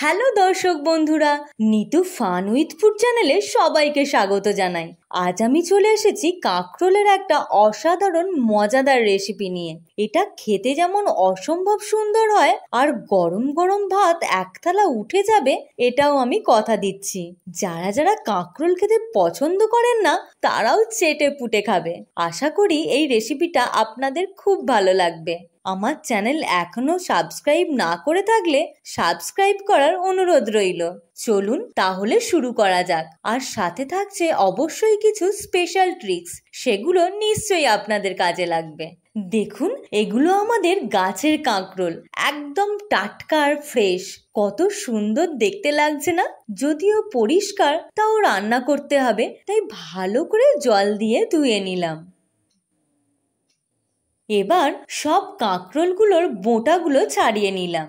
Hello দর্শক বন্ধুরা Nitu fun with food চ্যানেলে সবাইকে স্বাগত জানাই আজ আমি চলে এসেছি কাঁকরোলের একটা অসাধারণ মজাদার রেসিপি নিয়ে এটা খেতে যেমন অসম্ভব সুন্দর হয় আর গরম গরম ভাত থালা উঠে যাবে এটাও আমি কথা দিচ্ছি যারা যারা কাঁকরোল খেতে পছন্দ করেন না তারাও চেটে পুটে খাবে আশা করি এই রেসিপিটা আপনাদের খুব ভালো লাগবে আমার চ্যানেল এখনও সাবস্ক্রাইব না করে থাকলে সাবস্ক্রাইব করার অনুরোধ রইল চলুন তাহলে শুরু করা যাক আর সাথে থাকছে অবশ্যই কিছু স্পেশাল ট্রিক্স সেগুলো নিশ্চয়ই আপনাদের কাজে লাগবে দেখুন এগুলো আমাদের গাছের কাঁকরোল একদম টাটকা আর ফ্রেশ কত সুন্দর দেখতে লাগছে না যদিও পরিষ্কার তাও রান্না করতে হবে তাই ভালো করে জল দিয়ে ধুয়ে নিলাম এবার সব কাঁকরোলগুলোর বোঁটাগুলো ছাড়িয়ে নিলাম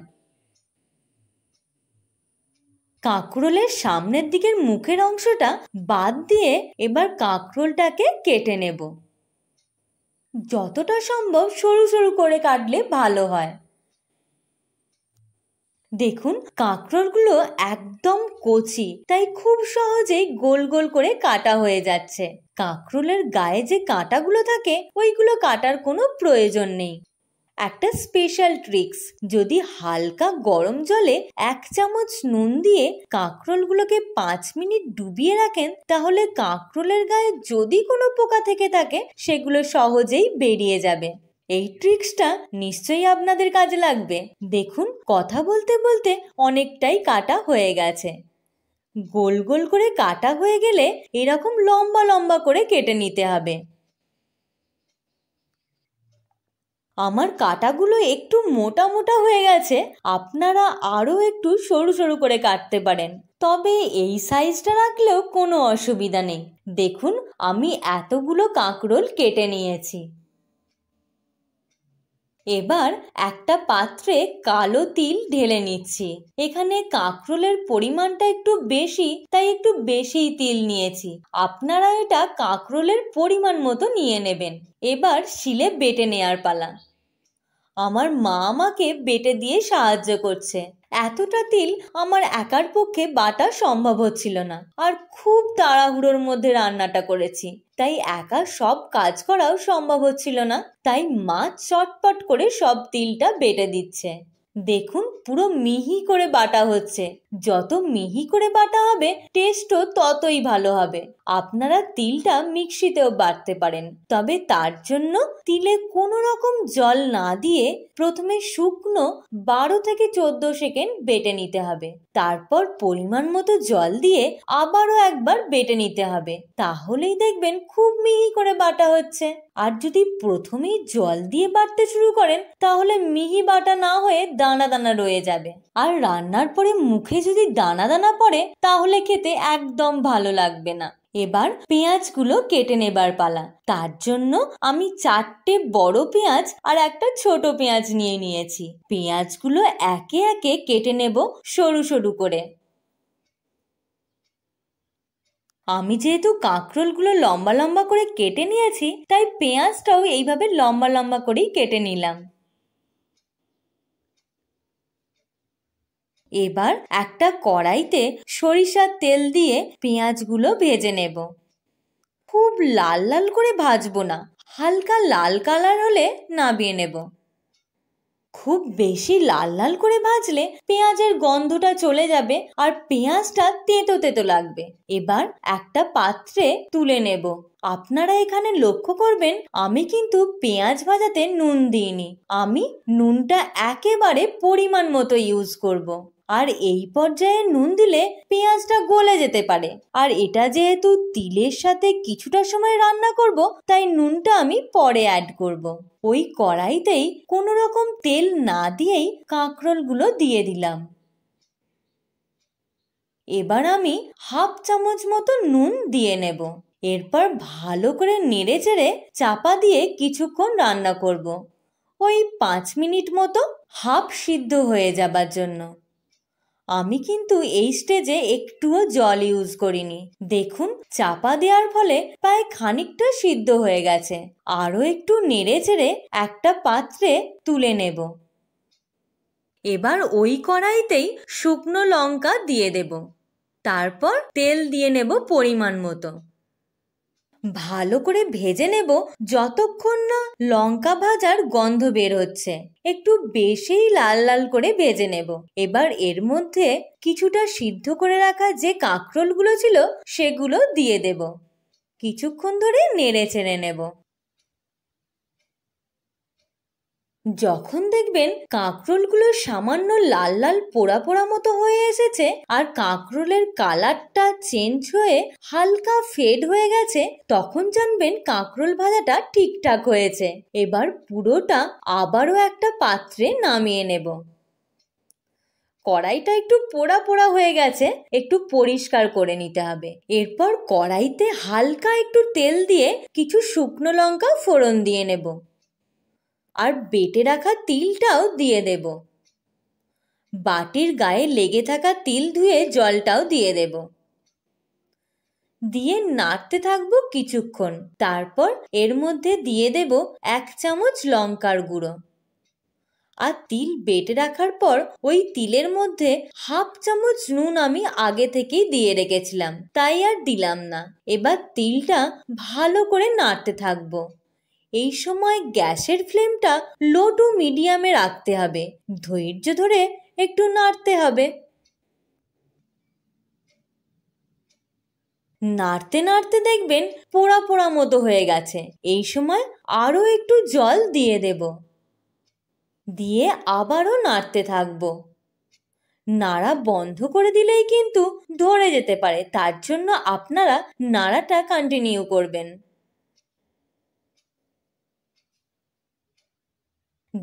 কাঁকরোলের সামনের দিকের মুখের অংশটা বাদ দিয়ে এবার কাঁকরোলটাকে কেটে নেব যতটা সম্ভব সরু সরু করে কাটলে ভালো হয় দেখুন কাঁকরোলগুলো একদম কচি তাই খুব সহজেই গোল গোল করে কাটা হয়ে যাচ্ছে কাঁকরোলের গায়ে যে কাঁটাগুলো থাকে ওইগুলো কাটার কোনো প্রয়োজন নেই একটা স্পেশাল ট্রিক্স যদি হালকা গরম জলে এক চামচ নুন দিয়ে কাঁকরোলগুলোকে পাঁচ মিনিট ডুবিয়ে রাখেন তাহলে কাঁকরোলের গায়ে যদি কোনো পোকা থেকে থাকে সেগুলো সহজেই বেরিয়ে যাবে এই ট্রিক্সটা নিশ্চয়ই আপনাদের কাজে লাগবে দেখুন কথা বলতে বলতে অনেকটাই কাটা হয়ে গেছে গোল গোল করে কাটা হয়ে গেলে এরকম লম্বা লম্বা করে কেটে নিতে হবে আমার কাটাগুলো একটু মোটা মোটা হয়ে গেছে আপনারা আরও একটু সরু সরু করে কাটতে পারেন তবে এই সাইজটা রাখলেও কোনো অসুবিধা নেই দেখুন আমি এতগুলো কাঁকরোল কেটে নিয়েছি এবার একটা পাত্রে কালো তিল ঢেলে নিচ্ছি এখানে কাঁকরোলের পরিমাণটা একটু বেশি তাই একটু বেশিই তিল নিয়েছি আপনারা এটা কাঁকরোলের পরিমাণ মতো নিয়ে নেবেন এবার শিলে বেটে নেয়ার পালা আমার মা আমাকে বেটে দিয়ে সাহায্য করছে এতটা তিল আমার একার পক্ষে বাটা সম্ভব হচ্ছিল না আর খুব তাড়াহুড়োর মধ্যে রান্নাটা করেছি তাই একা সব কাজ করাও সম্ভব হচ্ছিল না তাই মা চটপট করে সব তিলটা বেটে দিচ্ছে দেখুন পুরো মিহি করে বাটা হচ্ছে যত মিহি করে বাটা হবে টেস্টও ততই ভালো হবে আপনারা তিলটা মিক্সিতেও বাটতে পারেন তবে তার জন্য তিলে কোনো রকম জল না দিয়ে প্রথমে শুকনো বারো থেকে চোদ্দ সেকেন্ড বেটে নিতে হবে তারপর পরিমাণ মতো জল দিয়ে আবারও একবার বেটে নিতে হবে তাহলেই দেখবেন খুব মিহি করে বাটা হচ্ছে আর যদি প্রথমেই জল দিয়ে বাটতে শুরু করেন তাহলে মিহি বাটা না হয়ে দানা দানা রয়ে যাবে আর রান্নার পরে মুখে যদি দানা দানা পড়ে তাহলে খেতে একদম ভালো লাগবে না এবার পেঁয়াজগুলো কেটে নেবার পালা তার জন্য আমি চারটে বড় পেঁয়াজ আর একটা ছোট পেঁয়াজ নিয়ে নিয়েছি পেঁয়াজগুলো একে একে কেটে নেব সরু সরু করে আমি যেহেতু কাঁকরোলগুলো লম্বা লম্বা করে কেটে নিয়েছি তাই পেঁয়াজটাও এইভাবে লম্বা লম্বা করেই কেটে নিলাম এবার একটা কড়াইতে সরিষার তেল দিয়ে পেঁয়াজগুলো ভেজে নেব খুব লাল লাল করে ভাজবো না হালকা লাল কালার হলে নাবিয়ে নেব খুব বেশি লাল লাল করে ভাজলে পেঁয়াজের গন্ধটা চলে যাবে আর পেঁয়াজটা তেতো তেতো লাগবে এবার একটা পাত্রে তুলে নেব আপনারা এখানে লক্ষ্য করবেন আমি কিন্তু পেঁয়াজ ভাজাতে নুন দিইনি আমি নুনটা একেবারে পরিমাণ মতো ইউজ করব। আর এই পর্যায়ে নুন দিলে পেঁয়াজটা গলে যেতে পারে আর এটা যেহেতু তিলের সাথে কিছুটা সময় রান্না করব তাই নুনটা আমি পরে অ্যাড করব। ওই কড়াইতেই কোনো রকম তেল না দিয়েই কাঁকরোলগুলো দিয়ে দিলাম এবার আমি হাফ চামচ মতো নুন দিয়ে নেব এরপর ভালো করে নেড়ে চেড়ে চাপা দিয়ে কিছুক্ষণ রান্না করব। ওই পাঁচ মিনিট মতো হাফ সিদ্ধ হয়ে যাবার জন্য আমি কিন্তু এই স্টেজে একটুও জল ইউজ করিনি দেখুন চাপা দেওয়ার ফলে প্রায় খানিকটা সিদ্ধ হয়ে গেছে আরও একটু নেড়ে চেড়ে একটা পাত্রে তুলে নেব এবার ওই কড়াইতেই শুকনো লঙ্কা দিয়ে দেব তারপর তেল দিয়ে নেব পরিমাণ মতো ভালো করে ভেজে নেব যতক্ষণ না লঙ্কা ভাজার গন্ধ বের হচ্ছে একটু বেশি লাল লাল করে ভেজে নেব এবার এর মধ্যে কিছুটা সিদ্ধ করে রাখা যে কাঁকরোলগুলো ছিল সেগুলো দিয়ে দেব কিছুক্ষণ ধরে নেড়ে চেড়ে নেব যখন দেখবেন কাঁকরোলগুলো সামান্য লাল লাল পোড়া পোড়া মতো হয়ে এসেছে আর কাঁকরোলের কালারটা চেঞ্জ হয়ে হালকা ফেড হয়ে গেছে তখন জানবেন কাঁকরোল ভাজাটা ঠিকঠাক হয়েছে এবার পুরোটা আবারও একটা পাত্রে নামিয়ে নেব কড়াইটা একটু পোড়া পোড়া হয়ে গেছে একটু পরিষ্কার করে নিতে হবে এরপর কড়াইতে হালকা একটু তেল দিয়ে কিছু শুকনো লঙ্কা ফোড়ন দিয়ে নেব আর বেটে রাখা তিলটাও দিয়ে দেব বাটির গায়ে লেগে থাকা তিল ধুয়ে জলটাও দিয়ে দেব দিয়ে নাড়তে থাকবো কিছুক্ষণ তারপর এর মধ্যে দিয়ে দেব এক চামচ লঙ্কার গুঁড়ো আর তিল বেটে রাখার পর ওই তিলের মধ্যে হাফ চামচ নুন আমি আগে থেকেই দিয়ে রেখেছিলাম তাই আর দিলাম না এবার তিলটা ভালো করে নাড়তে থাকবো এই সময় গ্যাসের ফ্লেমটা লো টু মিডিয়ামে রাখতে হবে ধৈর্য ধরে একটু নাড়তে হবে নাড়তে নাড়তে দেখবেন পোড়া পোড়া মতো হয়ে গেছে এই সময় আরও একটু জল দিয়ে দেব দিয়ে আবারও নাড়তে থাকবো নাড়া বন্ধ করে দিলেই কিন্তু ধরে যেতে পারে তার জন্য আপনারা নাড়াটা কন্টিনিউ করবেন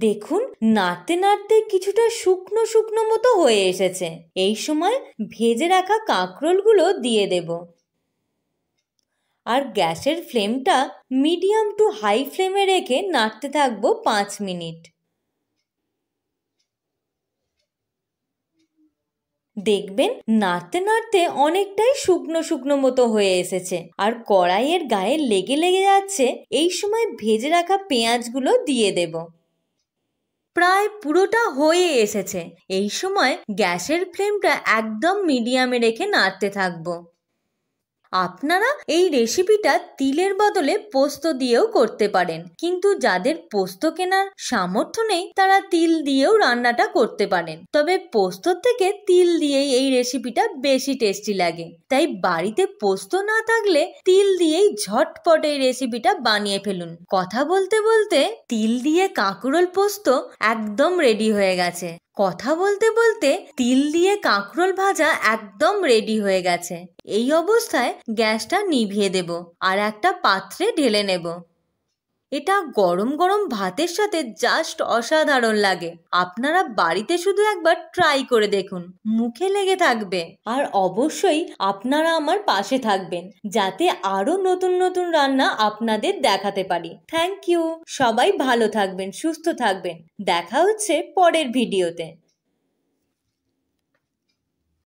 দেখুন নাড়তে নাড়তে কিছুটা শুকনো শুকনো মতো হয়ে এসেছে এই সময় ভেজে রাখা কাঁকরোলগুলো দিয়ে দেব আর গ্যাসের ফ্লেমটা মিডিয়াম টু হাই ফ্লেমে রেখে নাড়তে থাকবো পাঁচ মিনিট দেখবেন নাড়তে নাড়তে অনেকটাই শুকনো শুকনো মতো হয়ে এসেছে আর কড়াইয়ের গায়ে লেগে লেগে যাচ্ছে এই সময় ভেজে রাখা পেঁয়াজগুলো দিয়ে দেবো প্রায় পুরোটা হয়ে এসেছে এই সময় গ্যাসের ফ্লেমটা একদম মিডিয়ামে রেখে নাড়তে থাকবো আপনারা এই রেসিপিটা তিলের বদলে পোস্ত দিয়েও করতে পারেন কিন্তু যাদের পোস্ত কেনার সামর্থ্য নেই তারা তিল দিয়েও রান্নাটা করতে পারেন তবে পোস্ত থেকে তিল দিয়েই এই রেসিপিটা বেশি টেস্টি লাগে তাই বাড়িতে পোস্ত না থাকলে তিল দিয়েই ঝটপট এই রেসিপিটা বানিয়ে ফেলুন কথা বলতে বলতে তিল দিয়ে কাঁকরোল পোস্ত একদম রেডি হয়ে গেছে কথা বলতে বলতে তিল দিয়ে কাঁকরোল ভাজা একদম রেডি হয়ে গেছে এই অবস্থায় গ্যাসটা নিভিয়ে দেব আর একটা পাত্রে ঢেলে নেব এটা গরম গরম ভাতের সাথে জাস্ট অসাধারণ লাগে আপনারা বাড়িতে শুধু একবার ট্রাই করে দেখুন মুখে লেগে থাকবে আর অবশ্যই আপনারা আমার পাশে থাকবেন যাতে আরও নতুন নতুন রান্না আপনাদের দেখাতে পারি থ্যাংক ইউ সবাই ভালো থাকবেন সুস্থ থাকবেন দেখা হচ্ছে পরের ভিডিওতে